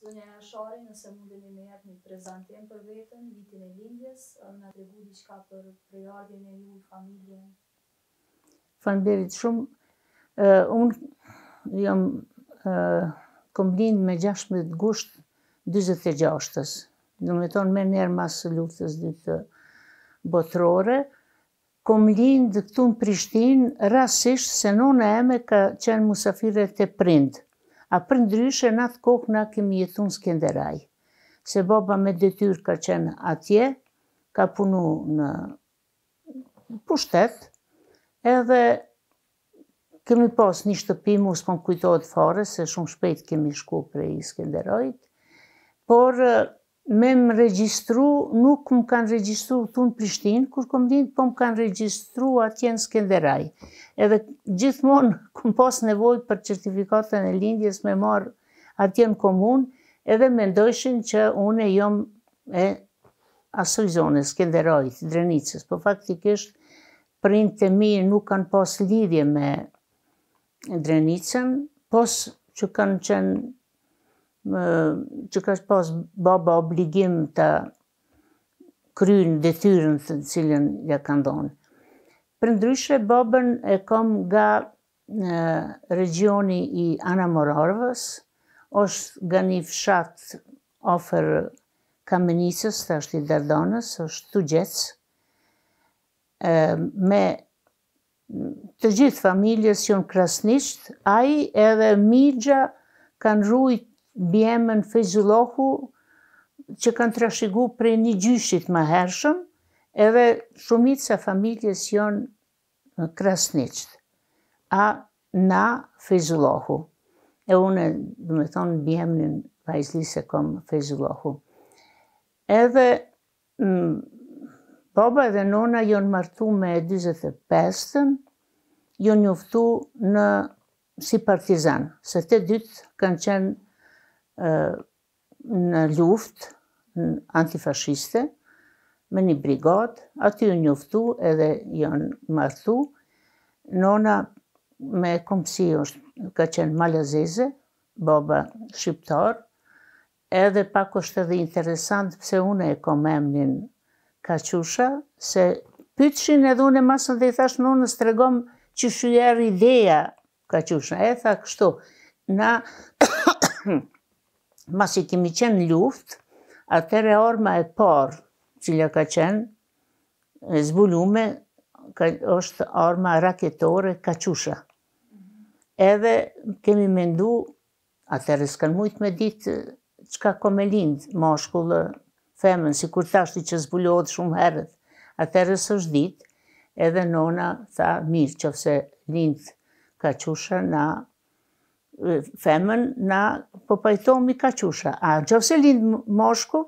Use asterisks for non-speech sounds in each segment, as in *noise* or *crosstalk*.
Zonja Nashari, nëse mundeni me jetë një prezentim për vetën, vitin e lindjes, në të regu një qka për prejardin e ju, familje? Fanberit shumë, uh, unë jam uh, lindë me 16 gusht 26-ës, në me tonë me njerë masë luftës ditë botërore, kom lindë këtu në Prishtinë rrasisht se nona eme ka qenë musafire të prindë. A për ndryshe në atë kokë në kemi jetu në Skenderaj, se baba me detyr ka qenë atje, ka punu në pushtet, edhe kemi pas një shtëpi, mu s'pon kujtojt fare, se shumë shpejt kemi shku prej Skenderajt, por me më regjistru, nuk më kanë regjistru të në Prishtinë, kur këmë dinë, po më kanë regjistru atje në Skenderaj. Edhe gjithmonë *laughs* kom pas nevoj për certifikatën e lindjes me marë atje në komunë, edhe me ndojshin që une jom e asoj zone, Skenderajt, Drenicës, po faktikisht prind të mi nuk kanë pas lidhje me Drenicën, pos që kanë qenë që ka pas baba obligim të kryin dhe thyrën të cilën ja ka ndonë. Për ndryshe, babën e kom nga regioni regjioni i Anamorarvës, është nga një fshat ofër kamenicës, të është i dardonës, është të gjecë, me të gjithë familjes që në krasnisht, a edhe migja kanë rujt bjemen fejzullohu që kanë trashigu prej një gjyshit më hershëm, edhe shumit se familjes jonë krasniqt. A na fejzullohu. E une, du me thonë, bjemenin vajzli se kom fejzullohu. Edhe mm, baba dhe nona jonë martu me e dyzet e jonë njoftu në si partizan, se të dytë kanë qenë në luft antifashiste me një brigat, aty u njoftu edhe janë marthu. Nona me kompsi është ka qenë malazeze, baba shqiptar, edhe pak është edhe interesant pëse une e kom emnin kaqusha, se pytëshin edhe une masën dhe i thash në unë stregom që shujer ideja kaqusha, e tha kështu, na *coughs* masi kemi qenë luft, atëre orma e parë cilja ka qenë e zbulume, ka, është arma raketore kaqusha. Edhe kemi mendu, atëre s'kanë mujtë me ditë qka ka me lindë moshkullë femën, si kur tashti që zbulohet shumë herët. Atëre s'është ditë, edhe nona tha mirë që fse lindë kaqusha na femën na po pajtomi kaqusha. A në qëfë se lindë moshku,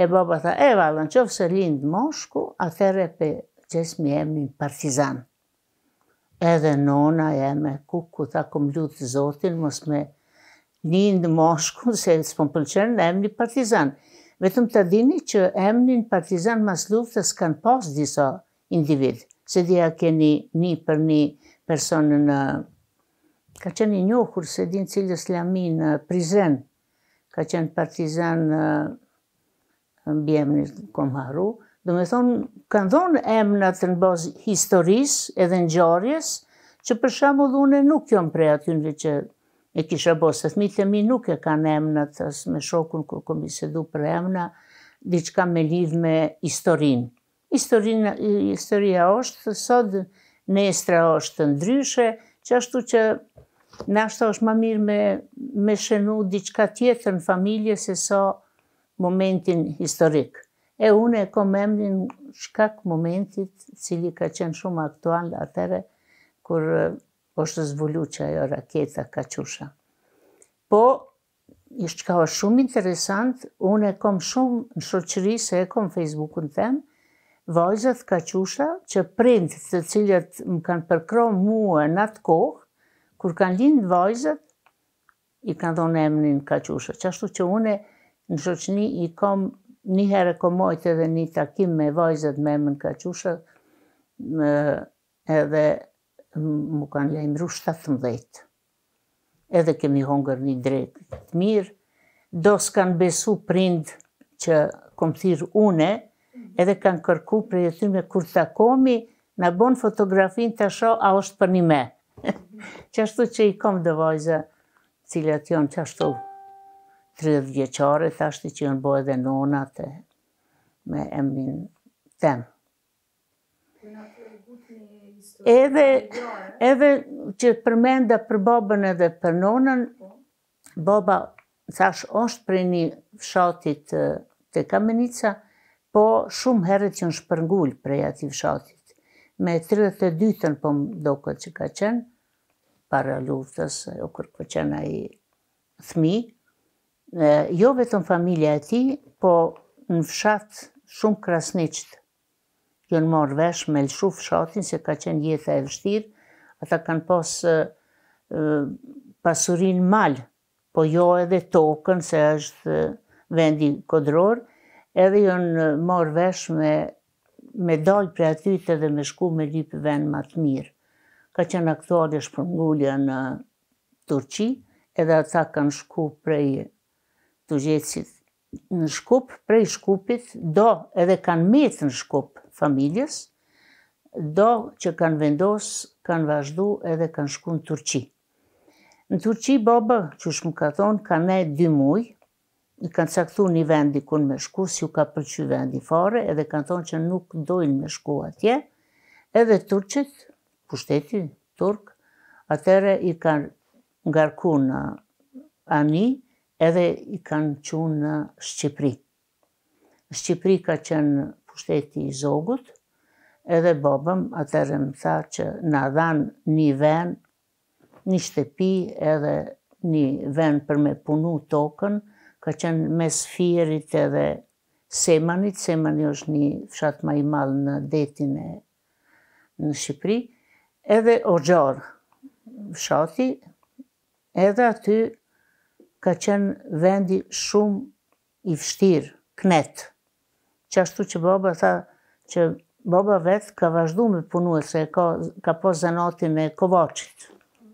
e baba tha, e valë, në qëfë se lindë moshku, a there pe qësë mi emi partizan. Edhe nona jeme, me kuku, ta kom lutë zotin, mos me lindë moshku, *laughs* se së pëm pëlqenë, emi partizan. Vetëm të dini që emni në partizan mas luftës kanë pas disa individ, se dhja keni një për një personë në Ka qenë i njohur se din cilës Lamin Prizen, ka qenë partizan në bjemë një komharu. Do me thonë, kanë dhonë emnat në bazë historisë edhe në gjarjes, që për shamu dhune nuk jom prej atyndve që e kisha bostë. Se thmi të mi nuk e kanë emnat, asë me shokun kërë kom bisedu për emna, diçka me lidh me historinë. Historia është, sot në estra është të ndryshe, që ashtu që në ashtë është më mirë me, shenu shënu diçka tjetër në familje se sa so momentin historik. E une e kom emrin shkak momentit cili ka qenë shumë aktual atere kur është zvullu që ajo raketa ka qusha. Po, ishtë qka është shumë interesant, une e kom shumë në shoqëri se e kom Facebookun tem, vajzat ka qusha që prindë të cilët më kanë përkro mua në atë kohë, Kur kanë linë vajzët, i kanë dhonë emnin kaqusha. Qashtu që une në shoqni i kom, një herë komojt edhe një takim me vajzët me emnin kaqusha, edhe mu kanë lejmë ru 17. Edhe kemi hongër një drejtë të mirë. Do s'kanë besu prind që kom thirë une, edhe kanë kërku thyme kur të komi, në bon fotografin të shohë, a është për një me qashtu që i kam dhe vajza cilat janë qashtu 30 vjeqare, thashti që janë bojë dhe nonat me emnin tem. Edhe, edhe që përmenda për babën edhe për nonën, baba thash është prej një fshatit të kamenica, po shumë herët që në shpërngullë prej ati fshatit me 32-ën po më doko që ka qenë, para luftës, jo kërko qenë aji thmi, jo vetëm familja e ti, po në fshatë shumë krasniqtë, jo në morë vesh me lëshu fshatin, se ka qenë jetë e vështirë, ata kanë posë pasurin malë, po jo edhe tokën, se është vendi kodror, edhe jo në morë vesh me me dalë për atyt edhe me shku me lipë venë matë mirë. Ka qenë aktuale shpërngullja në Turqi, edhe ata kanë shku prej të gjecit në shkup, prej shkupit, do edhe kanë metë në shkup familjes, do që kanë vendos, kanë vazhdu edhe kanë shku në Turqi. Në Turqi, baba, që shmë ka thonë, ka ne dy mujë, i kanë caktu një vendi kënë me shku, si u ka përqy vendi fare, edhe kanë thonë që nuk dojnë me shku atje, edhe Turqit, pushteti, Turk, atere i kanë ngarku në Ani, edhe i kanë qunë në Shqipri. Shqipri ka qenë pushteti i Zogut, edhe babëm atere më tha që në dhanë një vend, një shtepi edhe një vend për me punu tokën, ka qenë mes firit edhe Semanit, Semanit është një fshat ma i malë në detin e në Shqipëri, edhe Ogjar fshati, edhe aty ka qenë vendi shumë i fështirë, knet. Që ashtu që baba tha që baba vetë ka vazhdu me punu e se ka, ka po zanatin e kovacit,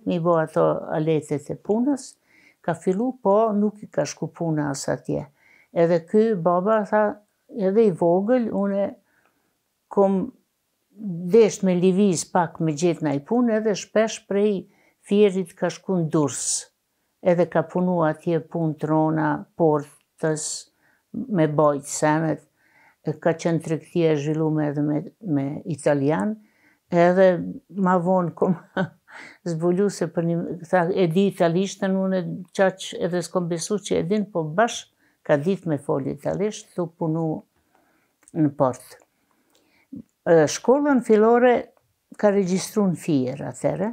mi bo ato aletet e punës, ka fillu, po nuk i ka shku puna asa atje. Edhe ky baba tha, edhe i vogël, une kom desht me liviz pak me gjithë na i punë, edhe shpesh prej fjerit ka shku në durs. Edhe ka punu atje punë trona, portës, me bajtë senet, ka qenë të rëkëtje e zhvillume edhe me, me italian, edhe ma vonë kom... *laughs* zbulu se për një, tha, e di në unë e qaq edhe s'kom besu që e din, po bashkë ka dit me foli italisht, të punu në portë. Shkollën filore ka regjistru në fjerë, atëre.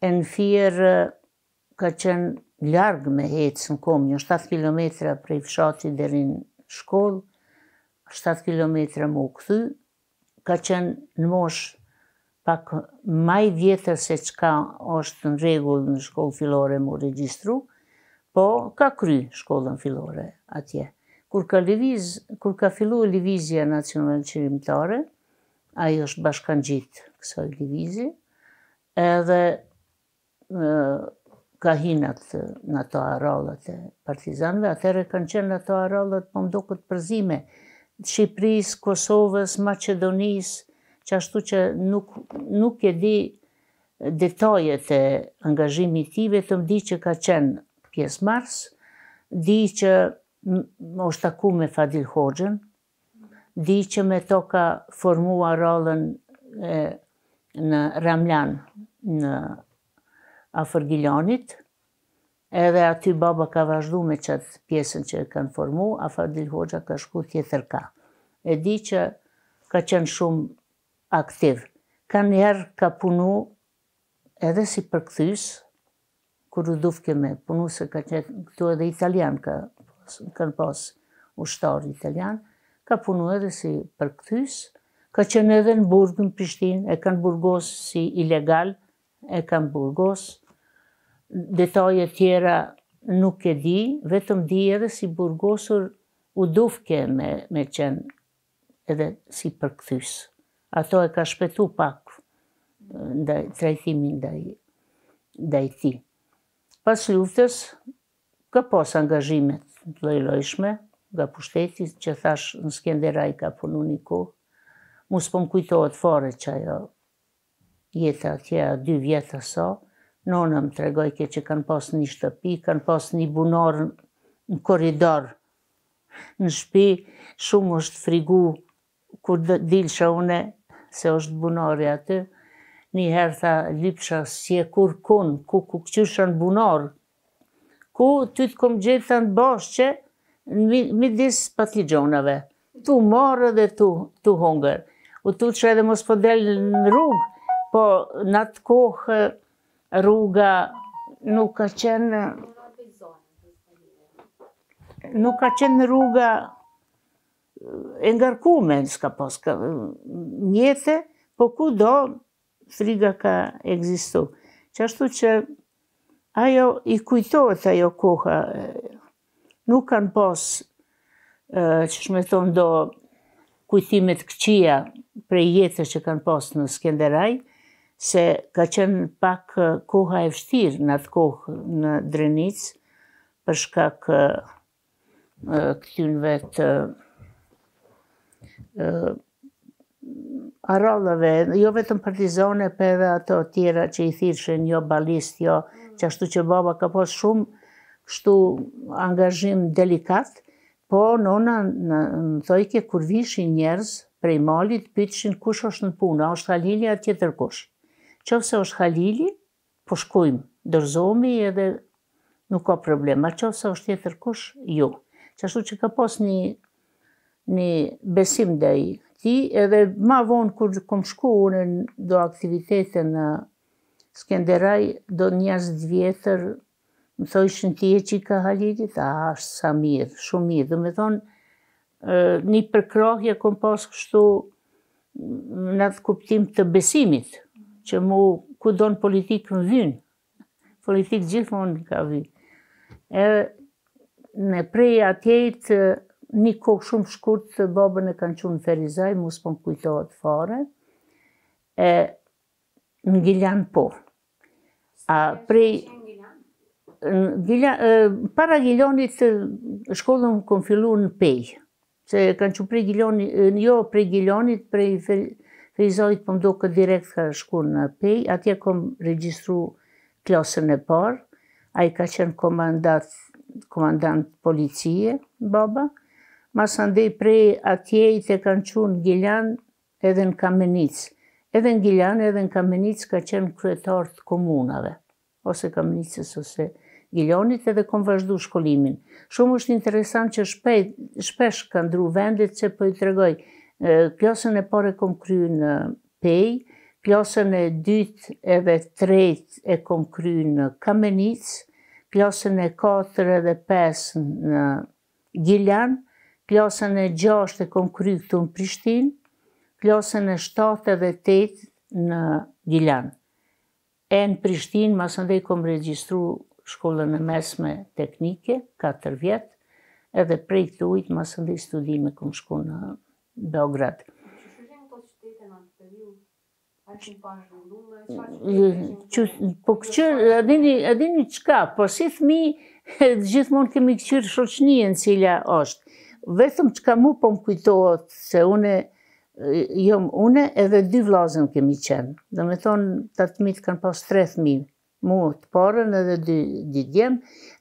E në fjerë ka qenë ljargë me hecë në komë, një 7 km prej fshati dhe rinë shkollë, 7 km më u këthy, ka qenë në moshë pak maj vjetër se qka është në regullë në shkollë filore më registru, po ka kry shkollën filore atje. Kur ka fillu e Livizia Nacionalën Qirimtare, ajo është bashkan gjitë kësa e Livizi, edhe ka hinat në ato arallët e partizanve, atëre kanë qenë në ato arallët, po më do këtë përzime, Shqipëris, Kosovës, Macedonisë, që ashtu që nuk e di detajet e angazhimi ti, vetëm di që ka qenë pjesë mars, di që më është taku me Fadil Hoxhen, di që me to ka formua rallën në Ramlan, në Afërgillanit, edhe aty baba ka vazhdu me qatë pjesën që e kanë formu, a Fadil Hoxha ka shku tjetër ka. E di që ka qenë shumë Aktiv, ka njerë ka punu edhe si përkëthys, kur u dufke me punu, se ka qenë këtu edhe italian, ka në pas ushtar italian, ka punu edhe si përkëthys, ka qenë edhe në Burgën, Prishtinë, e kanë Burgos si ilegal, e kanë Burgos, detajet tjera nuk e di, vetëm di edhe si Burgosur, u dufke me qenë edhe si përkëthysë ato e ka shpetu pak të trajtimin dhe i ti. Pas luftës ka pas angazhimet të lloj nga pushteti, që thash në Skenderaj ka punu një kohë. mu s'po më kujtohet fare që ajo jetë atje a dy vjetë aso, nona më të ke që kanë pas një shtëpi, kanë pas një bunar në koridor, në shpi, shumë është frigu, kur dilë une, se është bunari aty. Një herë tha, Lipsha, si e kur kun, ku ku këqyshën bunar, ku ty të kom gjithë të në bashkë, në disë patligjonave, tu marë dhe tu, tu hunger. U tu që edhe mos po në rrugë, po në atë kohë rruga nuk ka qenë... Nuk ka qenë rruga e ngarku me në s'ka pas njete, po ku do friga ka egzistu. Që ashtu që ajo i kujtojt ajo koha, nuk kanë pas që shme thonë do kujtimet këqia prej jetës që kanë pas në Skenderaj, se ka qenë pak koha e vështirë në atë kohë në Drenicë, përshka këtë këtë këtë këtë arallëve, jo vetëm partizone, për po edhe ato tjera që i thirëshin, jo balist, jo, që ashtu që baba ka posë shumë, kështu angazhim delikat, po nona në, në thojke kur vishin njerëz prej malit, pëtëshin kush është në punë, a është halili, a tjetër kush. Qovëse është halili, po shkujmë, dërzomi edhe nuk ka problem, a është tjetër kush, jo. Qashtu që ka posë një një besim dhe i. Ti edhe ma vonë kur kom shku unë do aktivitetin në Skenderaj, do njës vjetër, më thoshën ti e që i ka halidi, ta ashtë sa mirë, shumë mirë. Dhe me thonë, një përkrahje kom pas kështu në atë kuptim të besimit, që mu ku donë politikë në vynë. Politikë gjithmonë ka vynë. edhe në prej atjejtë, një kohë shumë shkurt të babën e kanë qënë Ferizaj, mu s'pon kujtohet fare, e në Gjilan po. A prej... Para Gjilanit shkodhën kom fillu në Pej, se kanë qënë prej Gjilanit, jo prej Gjilanit, prej Ferizajit po mdo këtë direkt ka shku në Pej, atje kom registru klasën e parë, a i ka qenë komandat, komandant policie, baba, Masa ndëj prej atje i të kanë qunë Gjilan edhe në Kamenicë. Edhe në Gjilan edhe në Kamenicë ka qenë kryetar të komunave, ose Kamenicës ose Gjilanit edhe kom vazhdu shkollimin. Shumë është interesant që shpesh kanë dru vendet që për po i të regoj. e pare kom kry në Pej, kjosën e dytë edhe tretë e kom kry në Kamenicë, kjosën e 4 edhe 5 në Gjilan, klasën e 6 të këm kry këtu në Prishtin, klasën e 7 të dhe 8 në Gjilan. E në Prishtin, masë ndëj këm registru shkollën e mesme teknike, 4 vjetë, edhe prej këtu 8, masë ndëj studime kom shku në Beograd. A që shkullim këtë që të të të nëmë të të rriu, a që në pasë në Po këtë që, a dini, a dini që ka, po si thmi, *laughs* gjithmonë kemi këtë q vetëm që ka mu po më kujtohet se une, jom une edhe dy vlazën kemi qenë. Dhe me thonë, të të mitë kanë pas 3.000 mu të parën edhe dy, dy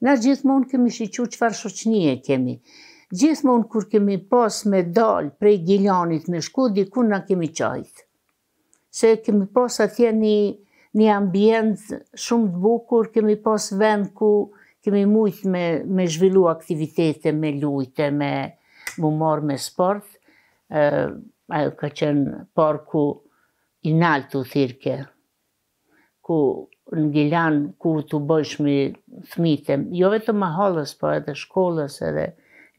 Na gjithmonë kemi shiqu qëfar shoqnije kemi. Gjithmonë kur kemi pas me dalë prej Gjilanit me shku, dikun na kemi qajtë. Se kemi pas atje një, një ambient shumë të bukur, kemi pas vend ku kemi mujtë me, me zhvillu aktivitete, me lujte, me më morë me sport. E, ajo ka qenë parku i naltë u thirke, ku në Gjilan, ku të bëshmi thmitem, jo vetë më halës, po edhe shkollës edhe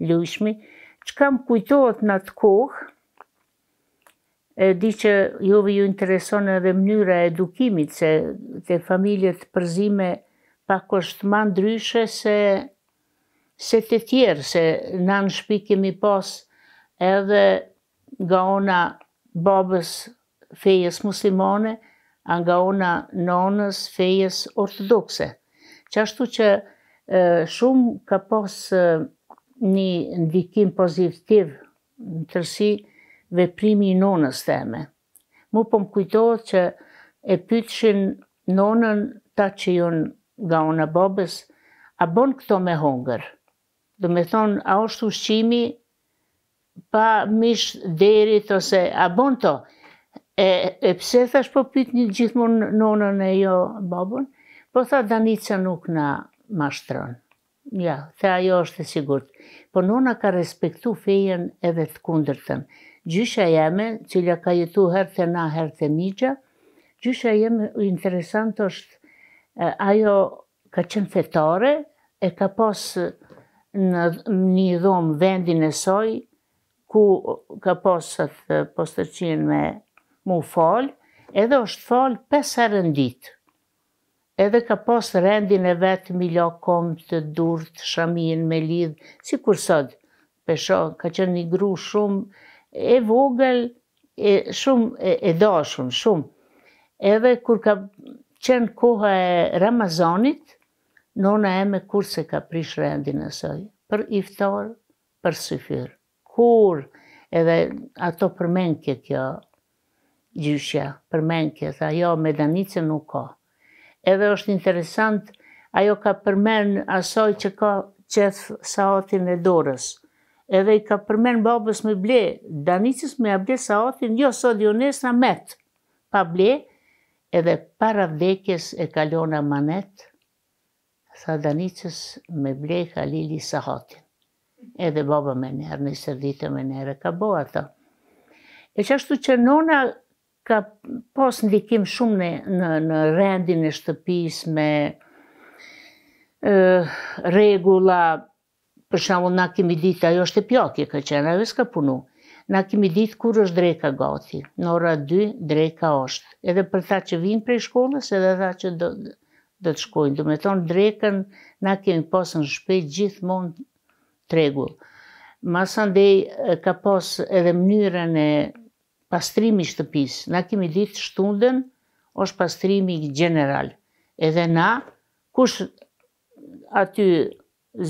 lujshmi, që kam kujtohet në të kohë, e di që jove ju intereson edhe mënyra edukimit, se të familjet përzime pak është ma ndryshe se, se të tjerë, se na në shpi kemi pas edhe nga ona babës fejes muslimane, a nga ona nonës fejes ortodokse. Qashtu që shumë ka pas një ndikim pozitiv në tërsi veprimi i nonës theme. Mu po më kujtohet që e pytëshin nonën ta që jonë nga unë babës, a bon këto me hongër? Dhe me thonë, a është ushqimi pa mish derit ose a bon to? E, e pse thash po pyt një gjithmonë nonën e jo babën? Po tha Danica nuk na mashtron. Ja, the ajo është e sigurt. Po nona ka respektu fejen edhe të kundërtën. Gjysha jeme, cila ka jetu herë të na, herë të migja, gjysha jeme interesant është ajo ka qenë fetare, e ka pasë në një dhomë vendin e soj, ku ka posët postërqin me mu falë, edhe është falë pesë rëndit. Edhe ka posë rendin e vetë milo komë të durë të shamin me lidhë, si kur sëtë, pesho, ka qenë një gru shumë e vogël, e shumë e, e dashën, shumë. Edhe kur ka qenë kohë e Ramazanit, nona e me kur se ka prish rendin e sëj, për iftar, për syfyr. Kur edhe ato përmenke kjo gjyshja, përmenke, tha jo, me danice nuk ka. Edhe është interesant, ajo ka përmen asoj që ka qëth sa atin e dorës. Edhe i ka përmen babës me ble, danicës me a ble sa atin, jo, sot jo nesë na metë, pa ble, edhe para vdekjes e kalona manet, tha Danicës me blej Halili Sahotin. Edhe baba me njerë, në sërdite me njerë, ka bo ato. E që ashtu që nona ka pas ndikim shumë në, në, në rendin e shtëpis me regula, për shumë nga kemi dita, jo është e pjaki ka qenë, a ka punu. Na kemi ditë kur është dreka gati, në ora 2 dreka është. Edhe për ta që vinë prej shkollës, edhe ta që do, do të shkojnë. Do me thonë drekën, na kemi posë në shpejt gjithmonë tregu. Masa ndej ka posë edhe mënyrën e pastrimi shtëpisë. Na kemi ditë shtunden, është pastrimi general. Edhe na, kush aty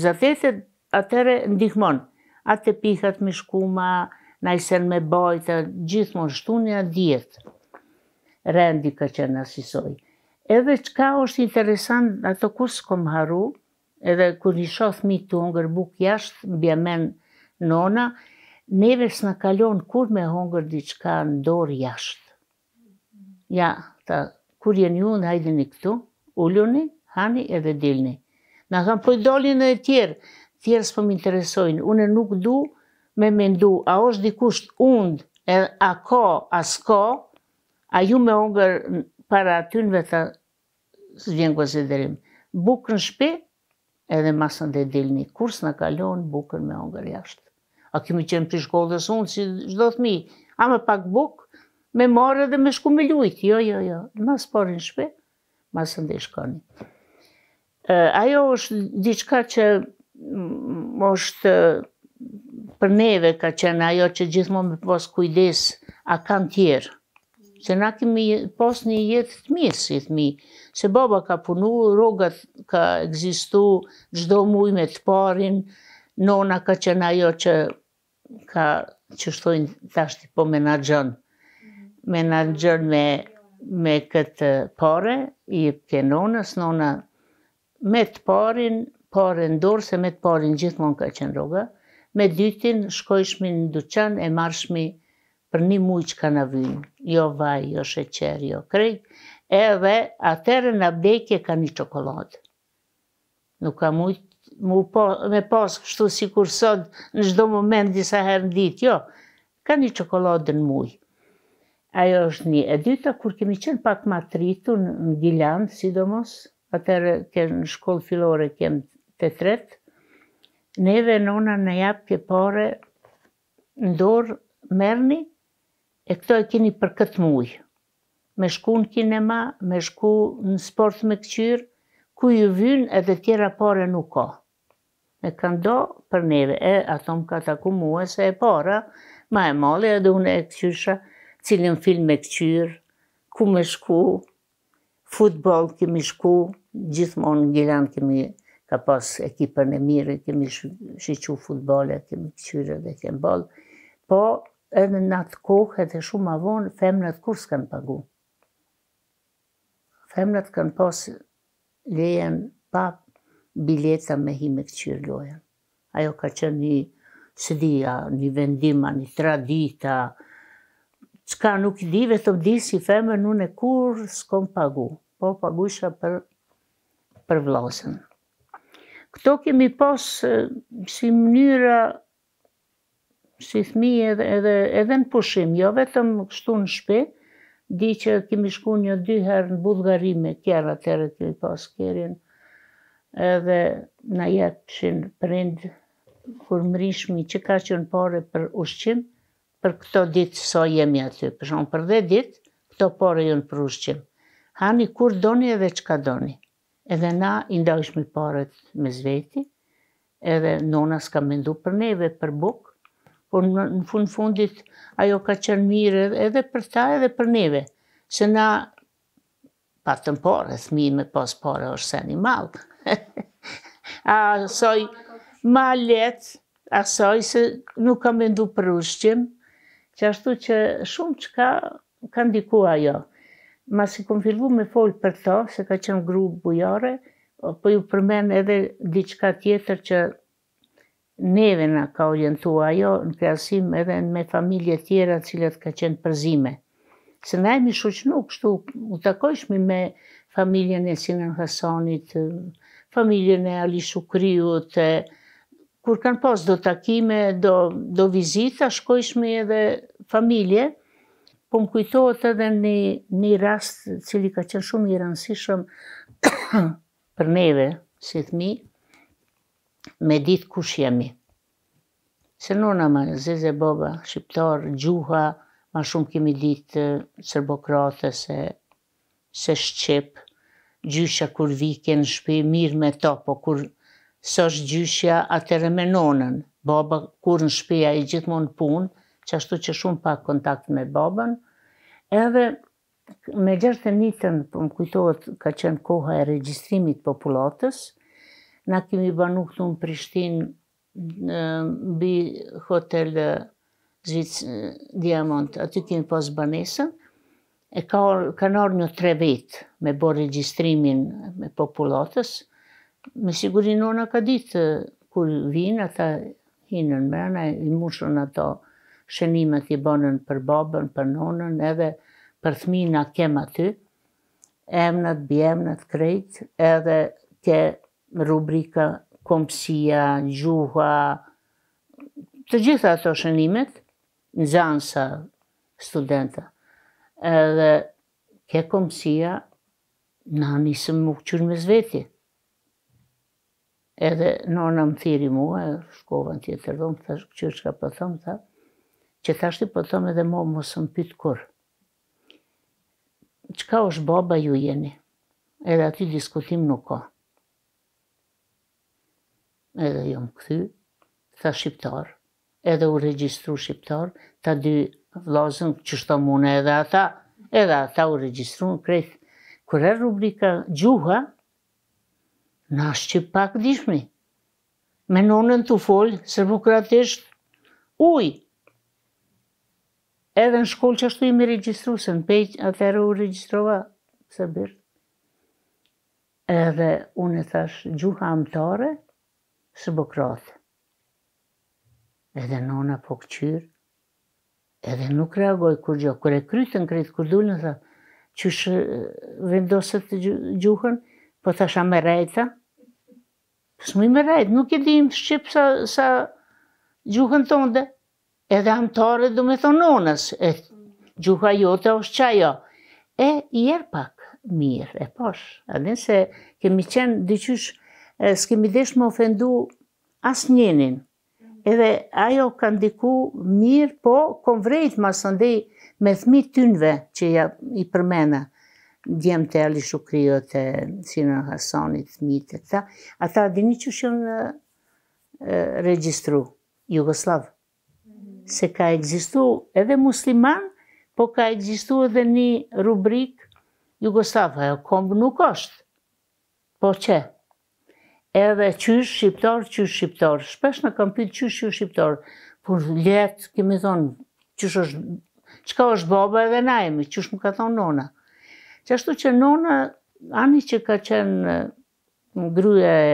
zatetet, atëre ndihmon. Atë pihat me shkuma, na i sen me bajta, gjithmonë shtunja djetë, rendi ka qenë asisoj. Edhe çka është interesant, ato kusë kom haru, edhe kër një shothë mi të hongër buk jashtë, në bjamen nona, neve s'na kalon kur me hongër diqka në dorë jashtë. Ja, ta, kur jenë ju në hajdën këtu, ulluni, hani edhe dilni. Na kam pojdolin e tjerë, tjerës për më interesojnë, une nuk nuk du, me mendu, a është dikusht und, e, a ka, a s'ka, a ju me ongër para atynve të zhjen gëzidërim. Bukën shpi, edhe masën dhe dilni, kur s'na kalon, bukën me ongër jashtë. A kemi qenë për shkollës unë, si gjdo të mi, a me pak bukë, me marë dhe me shku me lujtë, jo, jo, jo, mas parin shpi, masën dhe shkonë. Ajo është diçka që është për neve ka qenë ajo që gjithmonë me pos kujdes, a kanë tjerë. Se na kemi pos një jetë të mirë si të mi. Se baba ka punu, rogat ka egzistu, gjdo muj me të parin, nona ka qenë ajo që ka që shtojnë tashti po menagjon. Menagjon me, me këtë pare, i ke nonës, nona me të parin, pare ndorë, se me të parin gjithmonë ka qenë rogat. Me dytin, shkojshmi në duqan e marshmi për një mujë që ka në vynë, jo vaj, jo sheqer, jo krej, edhe atërë në abdekje ka një qokolatë. Nuk ka mujë, po, me pas kështu si kur sot, në shdo moment njësa herë në ditë, jo, ka një qokolatë në mujë. Ajo është një, e dyta, kur kemi qenë pak ma të rritu në Gjilandë, sidomos, atërë në shkollë filore kemë të tretë, neve nona në japë pare, ndorë merni, e këto e kini për këtë mujë. Me shku në kinema, me shku në sport me këqyrë, ku ju vynë edhe tjera pare nuk ka. Me ka ndo për neve, e ato më ka taku mua se e para, ma e mali edhe unë e këqyrësha, cilin film me këqyrë, ku me shku, futbol kemi shku, gjithmonë në gjelan kemi ka pas ekipën e mire, kemi shqyqu futbole, kemi këqyre dhe kemi bolë. Po, edhe në atë kohë, edhe shumë avonë, femnët kur s'kanë pagu? Femnët kanë pas lejen pa bileta me hi me këqyre Ajo ka qenë një sëdia, një vendima, një tradita, qka nuk i di, vetëm di si femën, nuk e kur s'kom pagu. Po, pagu isha për, për vlasën këto kemi pas si mënyra si thmi edhe, edhe, edhe në pushim, jo vetëm kështu në shpe, di që kemi shku një dy herë në Bulgari me kjera të erë kemi pas kjerin, edhe na jetë që në prind, kur mërishmi që ka që në pare për ushqim, për këto ditë sa so jemi aty, për shumë për dhe ditë, këto pare jënë për ushqim. Hani kur doni edhe që ka doni. Edhe na i ndajshmë i parët me zveti, edhe nona s'ka mendu për neve, për bukë, por në fund fundit ajo ka qenë mirë edhe për ta edhe për neve. Se na patëm pare, thmi me pas pare është se një malë. a *laughs* soj ma letë, a soj se nuk kam mendu për ushqim, që ashtu që shumë që ka, ka ajo masi kom fillu me folë për to, se ka qenë gru bujare, po ju përmen edhe diçka tjetër që neve nga ka orientua, ajo në krasim edhe me familje tjera cilat ka qenë përzime. Se na jemi nuk kështu, u takojshmi me familjen e Sinan Hasanit, familjen e Ali Shukriut, kur kanë pas do takime, do, do vizita, shkojshmi edhe familje, po më kujtohet edhe një, një rast cili ka qenë shumë i rëndësishëm *coughs* për neve, si thmi, me ditë kush jemi. Se nona ma, zeze baba, shqiptar, gjuha, ma shumë kemi ditë sërbokrate se, se shqipë, gjysha kur vike në shpi, mirë me ta, po kur së është gjyshja atërë me nonën, baba kur në shpi a i gjithmonë punë, që ashtu që shumë pak kontakt me babën, edhe me gjerë të njëtën, për po më kujtohet, ka qenë koha e regjistrimit populatës, na kemi banu këtu në Prishtin në bi hotel Zvic Diamond, aty kemi pas banesën, e ka, ka nërë një tre vetë me bo regjistrimin me populatës, me sigurin nëna ka ditë kur vinë, ata hinën mërëna, i mushën ato shënimet i bënën për babën, për nonën, edhe për thmina kem aty, emnat, bjemnat, krejt, edhe ke rubrika kompsia, gjuha, të gjitha ato shënimet, në zansa studenta. Edhe ke kompsia, në nisëm më këqyrë me zveti. Edhe nona më thiri mua, shkova në tjetër dhëmë, të këqyrë që ka pëthëmë, po të thëmë, që thashti po thome edhe mo më sëm pyt kur. Qka është baba ju jeni? Edhe aty diskutim nuk ka. Edhe jo më këthy, tha shqiptar, edhe u registru shqiptar, ta dy lazën që shto mune edhe ata, edhe ata u registru në krejt. Kërë e rubrika gjuha, në ashtë që pak dishmi, me nonën të folë, sërbukratisht, ujë, Edhe në shkollë që ashtu i me registru, se në pejtë, atërë u registrova së birë. Edhe unë e thash, gjuha amtare, së bëkratë. Edhe nona po këqyrë, edhe nuk reagoj kur gjo. Kur e krytën krytë, kur dullën, thë, që shë vendosët të gjuhën, po thash a me rejta. Së mi me rejtë, nuk e dim shqipë sa, sa gjuhën tonde edhe amtore du me thonë onës, e gjuha jote është qajo. E, i er pak mirë, e posh, adin se kemi qenë dyqysh, s'kemi desh më ofendu as njenin. Edhe ajo ka ndiku mirë, po kom vrejt ma sëndej me thmi tynve që i përmena. Djemë të Ali Shukrio të Sinën Hasanit, thmi të këta. Ata dini që shënë regjistru Jugoslavë se ka egzistu edhe musliman, po ka egzistu edhe një rubrik Jugoslava, ajo kombë nuk është, po që? Edhe qysh shqiptar, qysh shqiptar, shpesh në kam qysh qysh shqiptar, po letë, kemi thonë, qysh është, qka është baba edhe najemi, qysh më ka thonë nona. Qashtu që nona, ani që ka qenë, në gruja e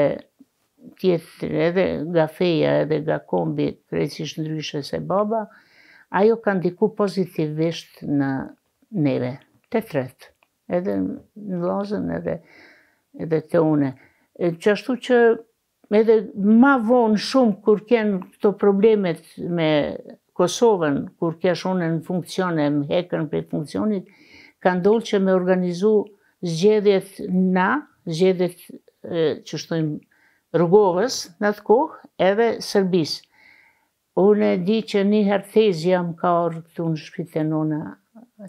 tjetër edhe nga feja edhe nga kombi krejtësisht ndryshe se baba, ajo ka ndiku pozitivisht në neve, të tretë, edhe në vazën edhe, edhe të une. Që ashtu që edhe ma vonë shumë kur kënë këto problemet me Kosovën, kur kësh une në funksione, më hekën për funksionit, ka ndollë që me organizu zgjedhjet na, zgjedhjet që shtojmë rrugovës në të kohë edhe sërbisë. Unë e di që një herë jam ka orë këtu në e nona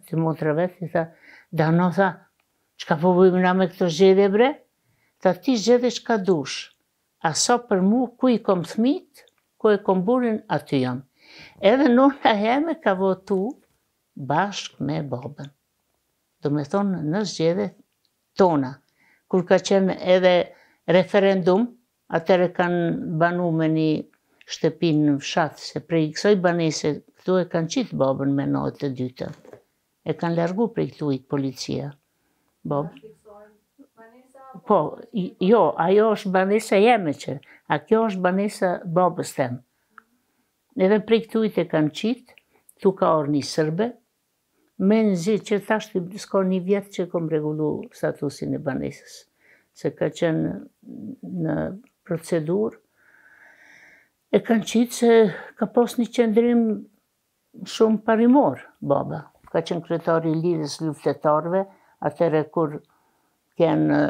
të motra të tha, da në tha, që ka po bëjmë na me këto zhjede bre? Tha, ti zhjede shka dush, a sa për mu ku i kom thmit, ku e kom burin, aty jam. Edhe nona jeme ka votu bashk me babën. Do me thonë në zhjede tona, kur ka qenë edhe referendum, Atere kanë banu me një shtepin në fshatë, se prej kësoj banese, këtu e kanë qitë babën me nojtë të dyta. E kanë largu prej këtu po, i policia. Babën? Po, jo, ajo është banese jeme që, a kjo është banese babës tem. më. Edhe prej këtu i të kanë qitë, tu ka orë një sërbe, me në zi që thashtë i një vjetë që kom regullu statusin e banesës. Se ka qenë në procedur, e kanë qitë se ka pos një qëndrim shumë parimor, baba. Ka qenë kretari lidhës luftetarve, atëre kur kënë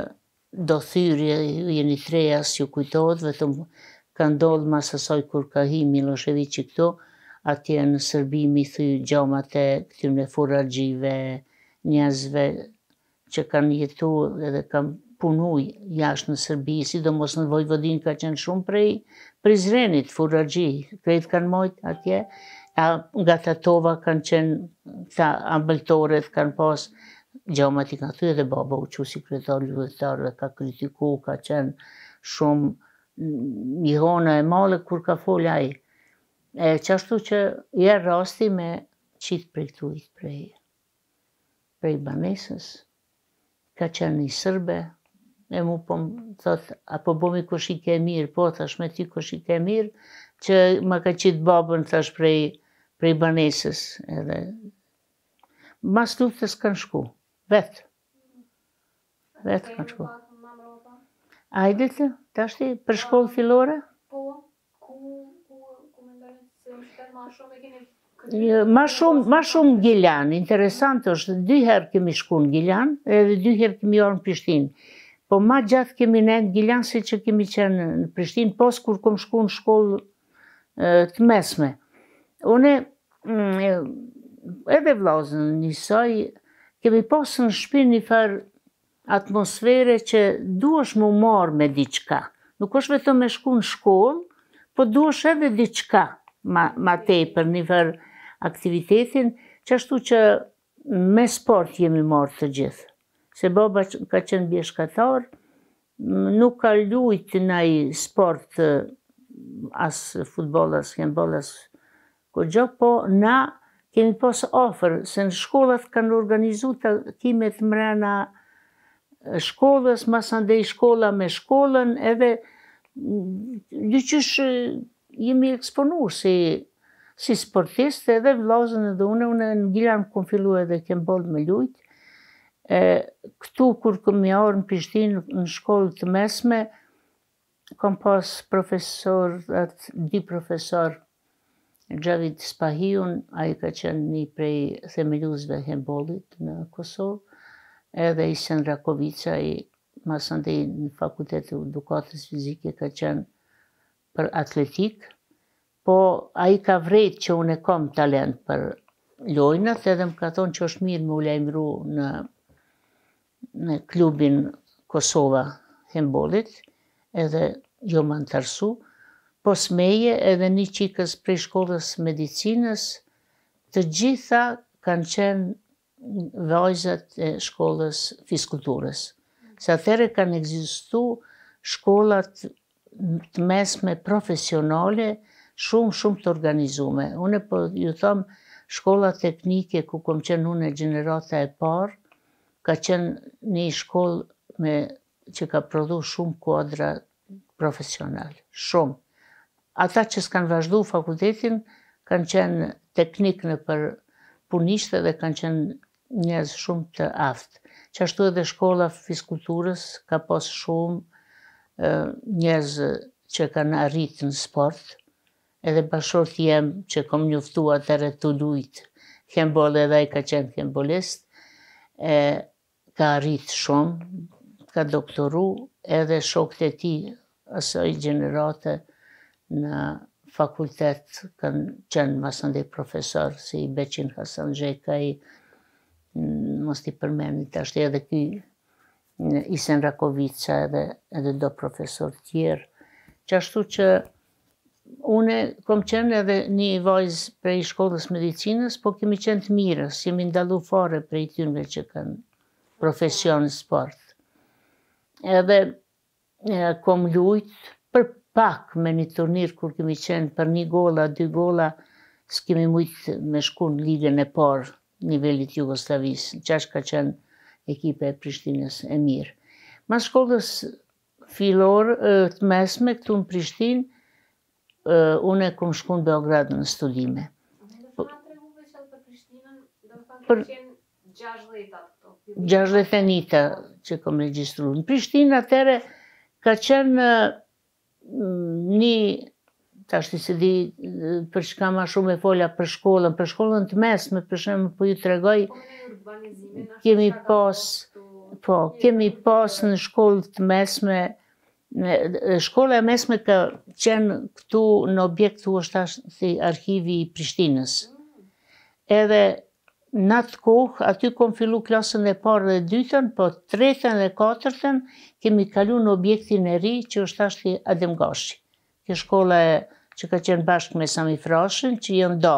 do thyrje, jeni treja, si ju kujtojtë, vetëm ka ndodhë masë asaj kur ka hi Miloševiqi këto, atje në sërbimi thyrë gjamat e këtyre furargjive, njëzve që kanë jetu edhe kanë punuj jashtë në Sërbi, si do mos në Vojvodin ka qenë shumë prej Prizrenit, Furagji, krejt kanë mojt atje, a nga Tatova kanë qenë ta ambëltoret, kanë pas gjomat i kanë thuj edhe baba u që si kretar ljudetar dhe ka kritiku, ka qenë shumë një hona e male kur ka folja i. E qashtu që je er rasti me qitë prej tujt, prej, prej banesës, ka qenë një sërbe, e mu po më thot, apo bomi kush i ke mirë, po thash me ti kush i ke mirë, që më ka qitë babën, thash prej, prej banesës, edhe. Mas luftës kanë shku, vetë. Vetë kanë shku. A të, të ashti, për shkollë filore? Po, ku, ku, ku me ndërën, se më ma shumë e keni jo, Ma shumë, ma shumë Gjilan, interesant është, dy herë kemi shku në Gjilan, edhe dy herë kemi orë në Prishtinë. Po ma gjatë kemi ne gjilansi që kemi qenë në Prishtinë, pos kur kom shku në shkollë të mesme. One mm, edhe vlazën një saj, kemi posë në shpi një farë atmosfere që duash mu marë me diqka. Nuk është vetëm me shku në shkollë, po duash edhe diqka ma te për një farë aktivitetin, që ashtu që me sport jemi marë të gjithë se baba ka qenë bjeshkatar, nuk ka lujt në i sport, as futbol, as këmbol, as këgjo, po na kemi posë ofër, se në shkollat kanë organizu të kimet mrena shkollës, mas i shkolla me shkollën, edhe dy jemi eksponur si, si sportiste, edhe vlazën edhe une, une në gjilan kom fillu edhe kem me lujtë, E, këtu kur këmë një orë në Prishtinë në shkollë të mesme, kom pas profesor, atë di profesor, Gjavit Spahion, a i ka qenë një prej themeluzve hembolit në Kosovë, edhe Isen Rakovica, i masëndej në fakultetë e dukatës fizike, ka qenë për atletik, po a i ka vrejt që e kom talent për lojnat, edhe më ka thonë që është mirë më ulejmru në në klubin Kosova Hembolit, edhe jo më në po smeje edhe një qikës prej shkollës medicinës, të gjitha kanë qenë vajzat e shkollës fiskulturës. Se atëre kanë egzistu shkollat të mesme profesionale, shumë, shumë të organizume. Une po ju thomë shkolla teknike ku kom qenë unë e generata e parë, ka qenë një shkollë me, që ka prodhu shumë kuadra profesional, shumë. Ata që s'kan vazhdu fakultetin, kanë qenë teknikë në për punishtë dhe kanë qenë njëzë shumë të aftë. Që ashtu edhe shkolla fiskulturës ka posë shumë njëzë që kanë arritë në sport, edhe bashkët jem që kom njëftua të retulujtë, kembole dhe i ka qenë kembolist, ka rritë shumë, ka doktoru edhe shokët e ti, asoj gjenerate në fakultet, kanë qenë masëndi profesor, si Beqin Hasan Gjekaj, mos t'i përmenit, ashtë edhe ky Isen Rakovica edhe, edhe do profesor tjerë. Qashtu që une kom qenë edhe një vajzë prej shkollës medicinës, po kemi qenë të mirës, jemi ndalu fare prej tynve që kanë profesion sport. Edhe e, kom lujt për pak me një turnir kur kemi qenë për një gola, dy gola, s'kemi mujt me shku në ligën e por nivellit Jugoslavis, që është ka qenë ekipe e Prishtinës e mirë. Ma shkollës filor të mesme këtu në Prishtinë, unë e kom shku në Beogradë në studime. Po- për... Për... Për... Për... Për... Për... Për... Për... Për... Për... Për... Për... Për... Për gjashdhe fenita që kom registru. Në Prishtinë atëre ka qenë mm, një, ta i si di, për që kam ma shumë e folja për shkollën, për shkollën të mesme, për shumë për po ju të regoj, kemi pas, po, kemi pas në shkollë të mesme, Shkolla e mesme ka qenë këtu në objekt të është ashtë si arkivi i Prishtinës. Edhe në atë kohë, aty kom fillu klasën e parë dhe dytën, po tretën dhe katërtën kemi kalu në objektin e ri, që është ashtë Adem Gashi. Kë shkolla e që ka qenë bashkë me Sami Frashin, që jënë da.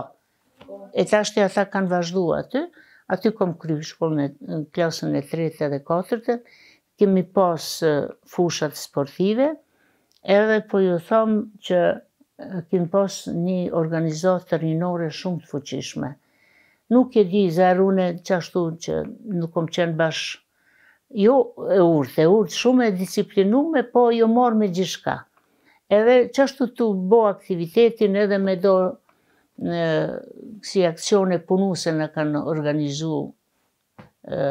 E të ja e ata kanë vazhdu aty, aty kom kry shkollën e klasën e tretën dhe katërtën, kemi pas fushat sportive, edhe po ju thamë që kemi pas një organizatë të rinore shumë të fuqishme nuk e di zarune qashtu që nuk kom qenë bash. Jo e urtë, e urtë shumë e disiplinume, po jo morë me gjishka. Edhe qashtu të bo aktivitetin edhe me do si akcione punuse në kanë organizu e,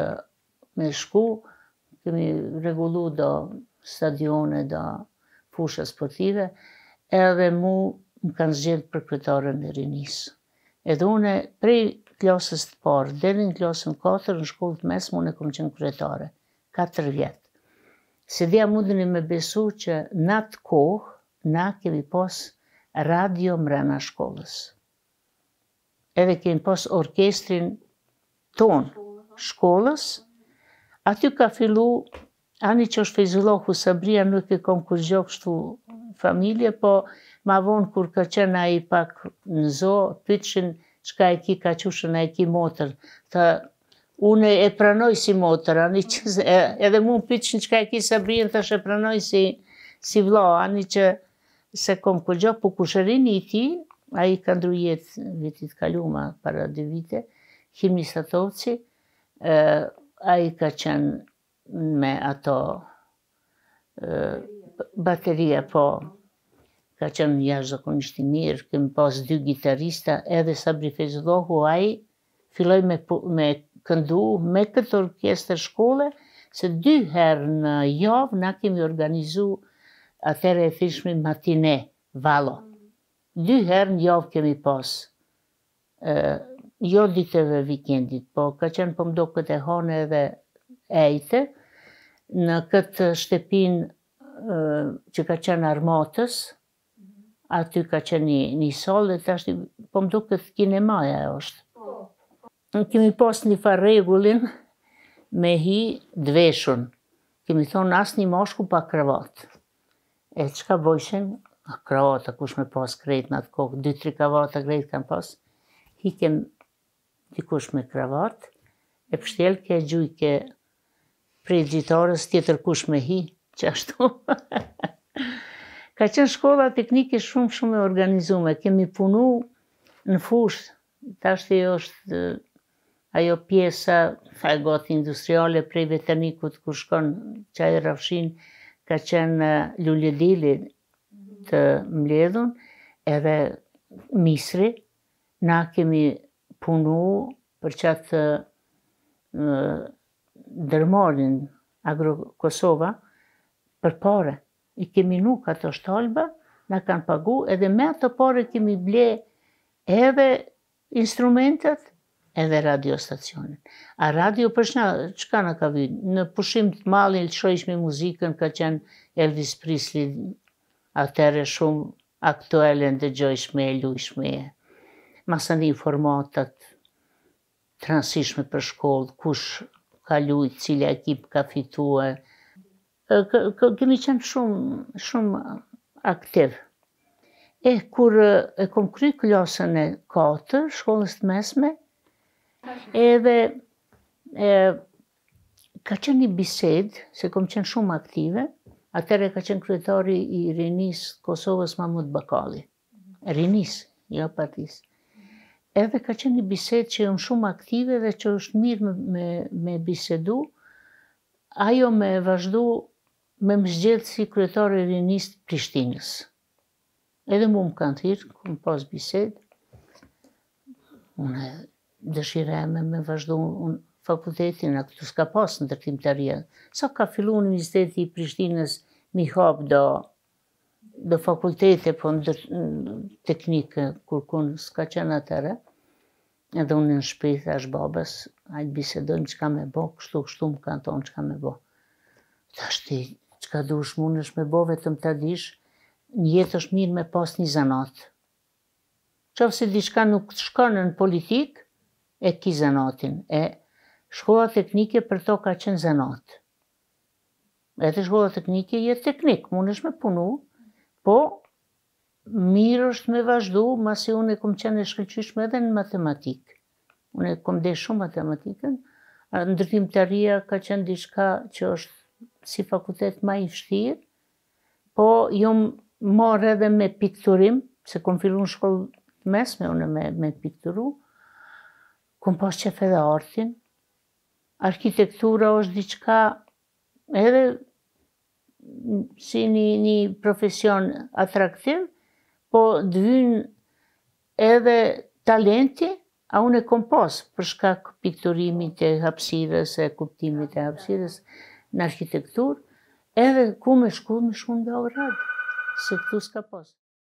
me shku, kemi regullu do stadione, do fusha sportive, edhe mu më kanë zgjedhë për këtore në rinisë. Edhe une, prej klasës të parë, deri në klasën 4, në shkollë të mesme, unë kom qenë kryetare, 4 vjetë. Se dhja mundin me besu që në atë kohë, në kemi pas radio mrena shkollës. Edhe kemi pas orkestrin ton shkollës. Aty ka fillu, ani që është fizilohu Sabria, nuk e kom kur gjokë familje, po ma vonë kur ka qenë a i pak në zo, pëtëshin, qka e ki ka qushën e ki motër. Ta, une e pranoj si motër, ani që edhe mu në pyqën qka e ki sa brinë, të shë e pranoj si, si vla, ani që se kom këllë gjopë, po i ti, a i ka ndru jetë vitit kaluma, para dy vite, Hirmi Satovci, a i ka qenë me ato... Bateria, po, ka qenë një jashtëzakonisht i mirë, kemi pas dy gitarista, edhe Sabri Fezdohu, a i filloj me, me këndu me këtë orkestër shkolle, se dy herë në javë na kemi organizu atere e fishmi matine, valo. Dy herë në javë kemi pas, e, jo ditëve vikendit, po ka qenë po mdo këtë e hone dhe ejte, në këtë shtepin që ka qenë armatës, aty ka që një, një salë dhe të ashtë, po më duke të kine maja e është. Në kemi pas një farë regullin me hi dveshën. Kemi thonë asë një moshku pa kravat. E që ka bojshen? Ah, kravata, kush me pas krejt në atë kokë, dy tri kravata krejt kam pas. Hi Hikem dikush me kravat, e pështel ke gjuj ke prej gjitarës tjetër kush me hi, që ashtu. *laughs* Ka qenë shkolla teknike shumë shumë e organizume. Kemi punu në fushë, të ashtë e është ajo pjesa, faj gotë industriale prej vetanikut ku shkon qaj rafshin, ka qenë ljullet të mledhun, edhe misri, na kemi punu për qatë dërmorin agro Kosova për pare i kemi nuk ato shtalba, në kanë pagu, edhe me ato pare kemi ble edhe instrumentet, edhe radio stacionin. A radio përshna, qka në ka vyjtë? Në pushim të malin, që shojsh me muzikën, ka qenë Elvis Presley, atere shumë aktuale në dëgjojsh me, lujsh me, masën dhe informatat, transishme për shkollë, kush ka lujtë, cilë ekip ka fituar, kemi qenë shumë, shumë aktiv. E, kur e kom kry këllosën e katë, shkollës të mesme, edhe ka qenë një bisedë, se kom qenë shumë aktive, atër ka qenë kryetari i Rinis Kosovës Mamut Bakali. Rinis, jo patis. Edhe ka qenë një bisedë që jëmë shumë aktive dhe që është mirë me bisedu, ajo me vazhdu me më zgjellë si kretore e rinistë Prishtinës. Edhe mu më kanë thirë, ku më pas bisedë, unë dëshirë e me me vazhdo unë fakultetin, a këtu s'ka pas në tërtim të rjenë. Sa ka fillu në Universiteti i Prishtinës, mi hapë do, do fakultete, po në teknikë, kur kun s'ka qenë atërë, edhe unë në shpejtë, ashtë babës, ajtë bisedojmë që ka me bo, kështu, kështu më kanë tonë që ka me bo. Dhe është s'ka dush, mund është me bove vetëm të dish, një jetë është mirë me pas një zanat. Qovë se diçka nuk të shkonë në politik, e ki zanatin, e shkolla teknike për to ka qenë zanat. E të shkolla teknike je teknik, mund është me punu, po mirë është me vazhdu, masi unë e kom qenë e shkëqyshme edhe në matematik. Unë e kom dhe shumë matematikën, ndërtim të rria ka qenë diçka që është si fakultet ma i shtirë, po ju më edhe me pikturim, se kom fillu në shkollë mesme, unë me, me pikturu, kom pas qef edhe artin, arkitektura është diçka edhe si një, një profesion atraktiv, po dhvyn edhe talenti, a unë e për shkak përshka pikturimit e hapsides e kuptimit e hapsides në arkitektur, edhe ku me shku, me shku në Beograd, se këtu s'ka posë.